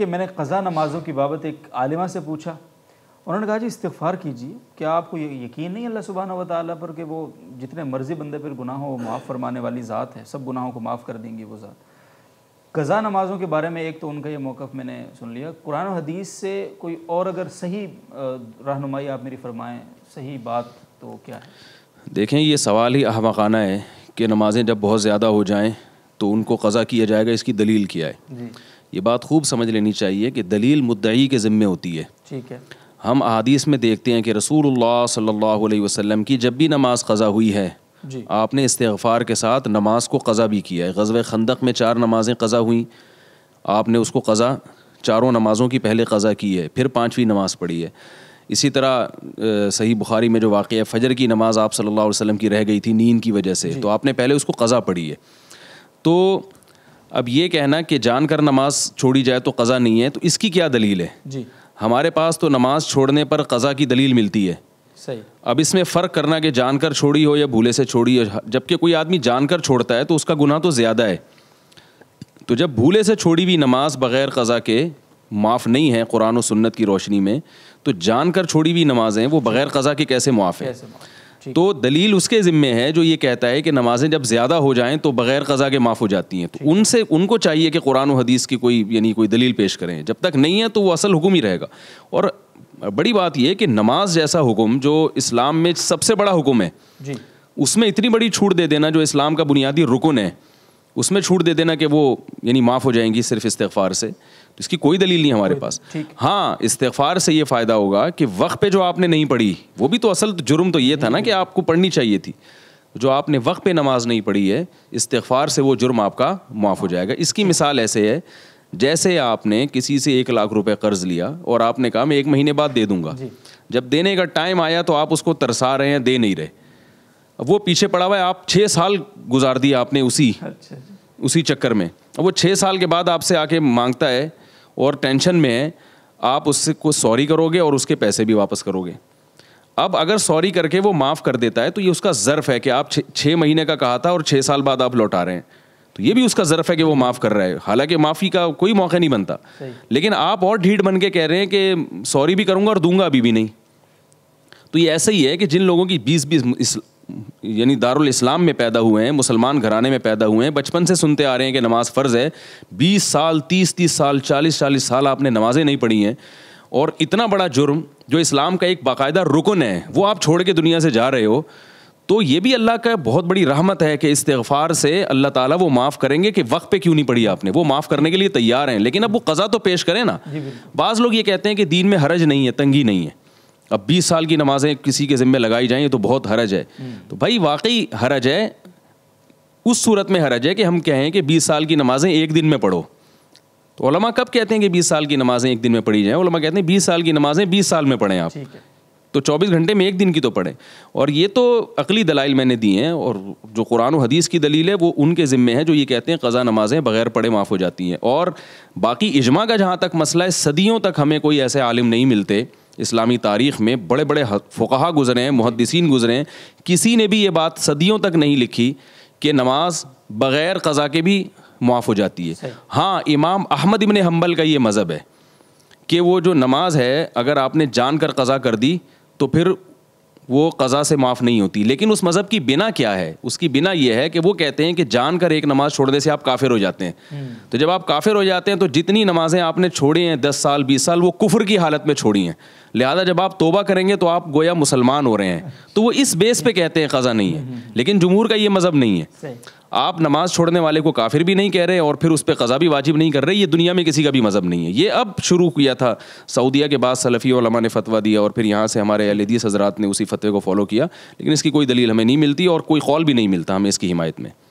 کہ میں نے قضا نمازوں کی بابت ایک عالمہ سے پوچھا انہوں نے کہا جی استغفار کیجیے کیا آپ کو یقین نہیں اللہ سبحانہ و تعالیٰ پر کہ وہ جتنے مرضی بندے پر گناہوں معاف فرمانے والی ذات ہے سب گناہوں کو معاف کر دیں گی وہ ذات قضا نمازوں کے بارے میں ایک تو ان کا یہ موقف میں نے سن لیا قرآن و حدیث سے کوئی اور اگر صحیح رہنمائی آپ میری فرمائیں صحیح بات تو کیا ہے دیکھیں یہ سوال ہی احمقانہ ہے کہ نمازیں جب بہت زیادہ ہو جائیں تو ان کو قضا کیا جائے گا اس کی دلیل کیا ہے جی۔ یہ بات خوب سمجھ لینی چاہیے کہ دلیل مدعی کے ذمے ہوتی ہے ٹھیک ہے ہم احادیث میں دیکھتے ہیں کہ رسول اللہ صلی اللہ علیہ وسلم کی جب بھی نماز قضا ہوئی ہے جی۔ آپ نے استغفار کے ساتھ نماز کو قضا بھی کیا ہے غزوہ خندق میں چار نمازیں قضا ہوئیں آپ نے اس کو قضا چاروں نمازوں کی پہلے قضا کی ہے پھر پانچویں نماز پڑھی ہے اسی طرح صحیح بخاری میں جو واقع فجر کی نماز آپ صلی اللہ علیہ وسلم کی رہ گئی تھی نیند کی وجہ سے جی۔ تو آپ نے پہلے اس کو قضا پڑھی ہے تو اب یہ کہنا کہ جان کر نماز چھوڑی جائے تو قضا نہیں ہے تو اس کی کیا دلیل ہے جی ہمارے پاس تو نماز چھوڑنے پر قضا کی دلیل ملتی ہے صحیح اب اس میں فرق کرنا کہ جان کر چھوڑی ہو یا بھولے سے چھوڑی ہو جب کہ کوئی آدمی جان کر چھوڑتا ہے تو اس کا گناہ تو زیادہ ہے تو جب بھولے سے چھوڑی ہوئی نماز بغیر قضا کے معاف نہیں ہے قرآن و سنت کی روشنی میں تو جان کر چھوڑی ہوئی نمازیں وہ بغیر جی۔ قضا کے کیسے معاف ہیں تو دلیل اس کے ذمے ہے جو یہ کہتا ہے کہ نمازیں جب زیادہ ہو جائیں تو بغیر قضا کے معاف ہو جاتی ہیں تو ان سے ان کو چاہیے کہ قرآن و حدیث کی کوئی یعنی کوئی دلیل پیش کریں جب تک نہیں ہے تو وہ اصل حکم ہی رہے گا اور بڑی بات یہ کہ نماز جیسا حکم جو اسلام میں سب سے بڑا حکم ہے جی اس میں اتنی بڑی چھوٹ دے دینا جو اسلام کا بنیادی رکن ہے اس میں چھوٹ دے دینا کہ وہ یعنی معاف ہو جائیں گی صرف استغفار سے تو اس کی کوئی دلیل نہیں ہمارے پاس ہاں استغفار سے یہ فائدہ ہوگا کہ وقت پہ جو آپ نے نہیں پڑھی وہ بھی تو اصل جرم تو یہ تھا نا جی، جی۔ کہ آپ کو پڑھنی چاہیے تھی جو آپ نے وقت پہ نماز نہیں پڑھی ہے استغفار سے وہ جرم آپ کا معاف ہو جائے گا اس کی مثال ایسے ہے جیسے آپ نے کسی سے ایک لاکھ روپے قرض لیا اور آپ نے کہا میں ایک مہینے بعد دے دوں گا جی۔ جب دینے کا ٹائم آیا تو آپ اس کو ترسا رہے ہیں دے نہیں رہے اب وہ پیچھے پڑا ہوا ہے آپ چھ سال گزار دیا آپ نے اسی اچھا جی۔ اسی چکر میں اب وہ چھ سال کے بعد آپ سے آ کے مانگتا ہے اور ٹینشن میں ہے آپ اس سے کو سوری کرو گے اور اس کے پیسے بھی واپس کرو گے اب اگر سوری کر کے وہ معاف کر دیتا ہے تو یہ اس کا ضرف ہے کہ آپ چھ مہینے کا کہا تھا اور چھ سال بعد آپ لوٹا رہے ہیں تو یہ بھی اس کا ضرف ہے کہ وہ معاف کر رہا ہے حالانکہ معافی کا کوئی موقع نہیں بنتا لیکن آپ اور ڈھیڑ بن کے کہہ رہے ہیں کہ سوری بھی کروں گا اور دوں گا ابھی بھی نہیں تو یہ ایسا ہی ہے کہ جن لوگوں کی بیس بیس یعنی دارالاسلام میں پیدا ہوئے ہیں مسلمان گھرانے میں پیدا ہوئے ہیں بچپن سے سنتے آ رہے ہیں کہ نماز فرض ہے بیس سال تیس تیس سال چالیس چالیس سال آپ نے نمازیں نہیں پڑھی ہیں اور اتنا بڑا جرم جو اسلام کا ایک باقاعدہ رکن ہے وہ آپ چھوڑ کے دنیا سے جا رہے ہو تو یہ بھی اللہ کا بہت بڑی رحمت ہے کہ استغفار سے اللہ تعالیٰ وہ معاف کریں گے کہ وقت پہ کیوں نہیں پڑھی آپ نے وہ معاف کرنے کے لیے تیار ہیں لیکن اب وہ قضا تو پیش کریں نا جی، بعض لوگ یہ کہتے ہیں کہ دین میں حرج نہیں ہے تنگی نہیں ہے اب بیس سال کی نمازیں کسی کے ذمے لگائی جائیں یہ تو بہت حرج ہے تو بھائی واقعی حرج ہے اس صورت میں حرج ہے کہ ہم کہیں کہ بیس سال کی نمازیں ایک دن میں پڑھو تو علماء کب کہتے ہیں کہ بیس سال کی نمازیں ایک دن میں پڑھی جائیں علماء کہتے ہیں بیس سال کی نمازیں بیس سال میں پڑھیں آپ تو چوبیس گھنٹے میں ایک دن کی تو پڑھیں اور یہ تو عقلی دلائل میں نے دی ہیں اور جو قرآن و حدیث کی دلیل ہے وہ ان کے ذمے ہیں جو یہ کہتے ہیں قضا نمازیں بغیر پڑھے معاف ہو جاتی ہیں اور باقی اجماع کا جہاں تک مسئلہ ہے صدیوں تک ہمیں کوئی ایسے عالم نہیں ملتے اسلامی تاریخ میں بڑے بڑے فقہ گزرے ہیں محدثین گزرے ہیں کسی نے بھی یہ بات صدیوں تک نہیں لکھی کہ نماز بغیر قضا کے بھی معاف ہو جاتی ہے ہاں امام احمد ابن حنبل کا یہ مذہب ہے کہ وہ جو نماز ہے اگر آپ نے جان کر قضا کر دی تو پھر وہ قضا سے معاف نہیں ہوتی لیکن اس مذہب کی بنا کیا ہے اس کی بنا یہ ہے کہ وہ کہتے ہیں کہ جان کر ایک نماز چھوڑنے سے آپ کافر ہو جاتے ہیں تو جب آپ کافر ہو جاتے ہیں تو جتنی نمازیں آپ نے چھوڑی ہیں دس سال بیس سال وہ کفر کی حالت میں چھوڑی ہیں لہٰذا جب آپ توبہ کریں گے تو آپ گویا مسلمان ہو رہے ہیں تو وہ اس بیس پہ کہتے ہیں قضا نہیں ہے لیکن جمہور کا یہ مذہب نہیں ہے آپ نماز چھوڑنے والے کو کافر بھی نہیں کہہ رہے اور پھر اس پہ قضا بھی واجب نہیں کر رہے یہ دنیا میں کسی کا بھی مذہب نہیں ہے یہ اب شروع کیا تھا سعودیہ کے بعد سلفی علماء نے فتویٰ دیا اور پھر یہاں سے ہمارے علیدیس حضرات نے اسی فتح کو فالو کیا لیکن اس کی کوئی دلیل ہمیں نہیں ملتی اور کوئی قول بھی نہیں ملتا ہمیں اس کی حمایت میں